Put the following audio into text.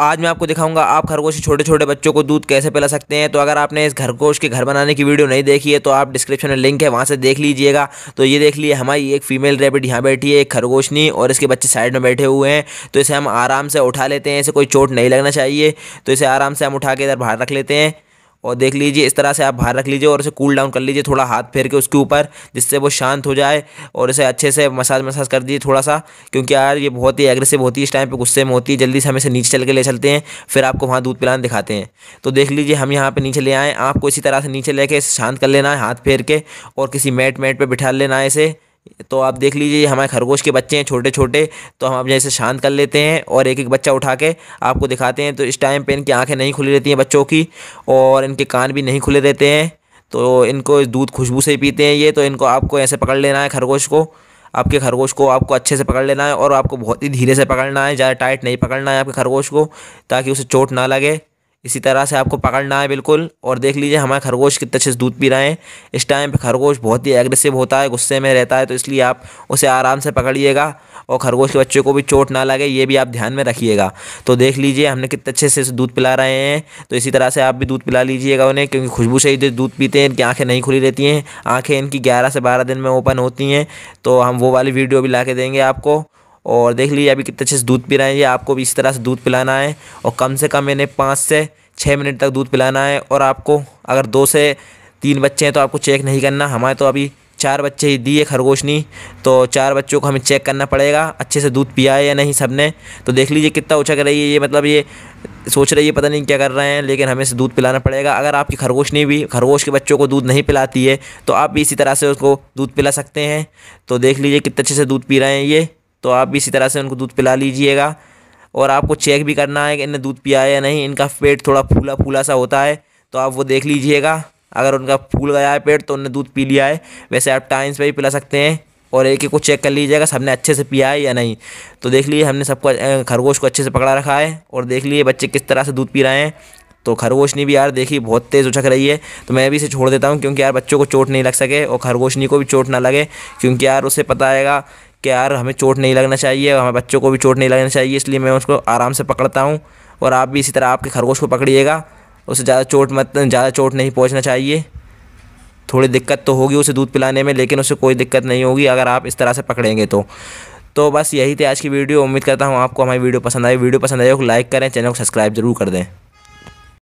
आज मैं आपको दिखाऊंगा आप खरगोश के छोटे छोटे बच्चों को दूध कैसे पिला सकते हैं तो अगर आपने इस खरगोश के घर बनाने की वीडियो नहीं देखी है तो आप डिस्क्रिप्शन में लिंक है वहाँ से देख लीजिएगा तो ये देख लीजिए हमारी एक फीमेल रैबिट यहाँ बैठी है एक खरगोशनी और इसके बच्चे साइड में बैठे हुए हैं तो इसे हम आराम से उठा लेते हैं इसे कोई चोट नहीं लगना चाहिए तो इसे आराम से हम उठा के इधर बाहर रख लेते हैं और देख लीजिए इस तरह से आप बाहर रख लीजिए और इसे कूल डाउन कर लीजिए थोड़ा हाथ फेर के उसके ऊपर जिससे वो शांत हो जाए और इसे अच्छे से मसाज मसाज कर दीजिए थोड़ा सा क्योंकि यार ये बहुत ही एग्रेसिव होती है इस टाइम पर गुस्से में होती है जल्दी से हम इसे नीचे चल के ले चलते हैं फिर आपको वहाँ दूध पिलाना दिखाते हैं तो देख लीजिए हम यहाँ पर नीचे ले आएँ आपको इसी तरह से नीचे लेके इसे शांत कर लेना है हाथ फेर के और किसी मैट मैट पर बिठा लेना है इसे तो आप देख लीजिए हमारे खरगोश के बच्चे हैं छोटे छोटे तो हम अपने इसे शांत कर लेते हैं और एक एक बच्चा उठा के आपको दिखाते हैं तो इस टाइम पे इनकी आंखें नहीं खुली रहती हैं बच्चों की और इनके कान भी नहीं खुले रहते हैं तो इनको दूध खुशबू से ही पीते हैं ये तो इनको आपको ऐसे पकड़ लेना है खरगोश को आपके खरगोश को आपको अच्छे से पकड़ लेना है और आपको बहुत ही धीरे से पकड़ना है ज़्यादा टाइट नहीं पकड़ना है आपके खरगोश को ताकि उसे चोट ना लगे इसी तरह से आपको पकड़ना है बिल्कुल और देख लीजिए हमारे खरगोश कितने अच्छे से दूध पी रहे हैं इस टाइम पे खरगोश बहुत ही एग्रेसिव होता है गुस्से में रहता है तो इसलिए आप उसे आराम से पकड़िएगा और खरगोश के बच्चे को भी चोट ना लगे ये भी आप ध्यान में रखिएगा तो देख लीजिए हमने कितने अच्छे से दूध पिला रहे हैं तो इसी तरह से आप भी दूध पिला लीजिएगा उन्हें क्योंकि खुशबू से ही दूध पीते हैं इनकी आँखें नहीं खुली रहती हैं आँखें इनकी ग्यारह से बारह दिन में ओपन होती हैं तो हम वो वाली वीडियो भी ला देंगे आपको और देख लीजिए अभी कितने अच्छे से दूध पी रहे हैं ये आपको भी इस तरह से दूध पिलाना है और कम से कम इन्हें पाँच से छः मिनट तक दूध पिलाना है और आपको अगर दो से तीन बच्चे हैं तो आपको चेक नहीं करना हमारे तो अभी चार बच्चे ही दिए खरगोशनी तो चार बच्चों को हमें चेक करना पड़ेगा अच्छे से दूध पिया है या नहीं सबने तो देख लीजिए कितना उछक रही है ये मतलब ये सोच रही है पता नहीं क्या कर रहे हैं लेकिन हमें से दूध पिलाना पड़ेगा अगर आपकी खरगोशनी भी खरगोश के बच्चों को दूध नहीं पिलाती है तो आप भी इसी तरह से उसको दूध पिला सकते हैं तो देख लीजिए कितने अच्छे से दूध पी रहे हैं ये तो आप भी इसी तरह से उनको दूध पिला लीजिएगा और आपको चेक भी करना है कि इन्हें दूध पिया है या नहीं इनका पेट थोड़ा फूला फूला सा होता है तो आप वो देख लीजिएगा अगर उनका फूल गया है पेट तो उनने दूध पी लिया है वैसे आप टाइम्स पर भी पिला सकते हैं और एक एक को चेक कर लीजिएगा सबने अच्छे से पिया है या नहीं तो देख लीजिए हमने सबको खरगोश को अच्छे से पकड़ा रखा है और देख लीजिए बच्चे किस तरह से दूध पी रहे हैं तो खरगोशनी भी यार देखिए बहुत तेज़ उछक रही है तो मैं भी इसे छोड़ देता हूँ क्योंकि यार बच्चों को चोट नहीं लग सके और खरगोशनी को भी चोट ना लगे क्योंकि यार उसे पता आएगा कि यार हमें चोट नहीं लगना चाहिए और हमारे बच्चों को भी चोट नहीं लगना चाहिए इसलिए मैं उसको आराम से पकड़ता हूँ और आप भी इसी तरह आपके खरगोश को पकड़िएगा उसे ज़्यादा चोट मत ज़्यादा चोट नहीं पहुँचना चाहिए थोड़ी दिक्कत तो होगी उसे दूध पिलाने में लेकिन उसे कोई दिक्कत नहीं होगी अगर आप इस तरह से पकड़ेंगे तो तो बस यही थी आज की वीडियो उम्मीद करता हूँ आपको हमारी वीडियो पसंद आई वीडियो पसंद आई हो तो लाइक करें चैनल को सब्सक्राइब जरूर कर दें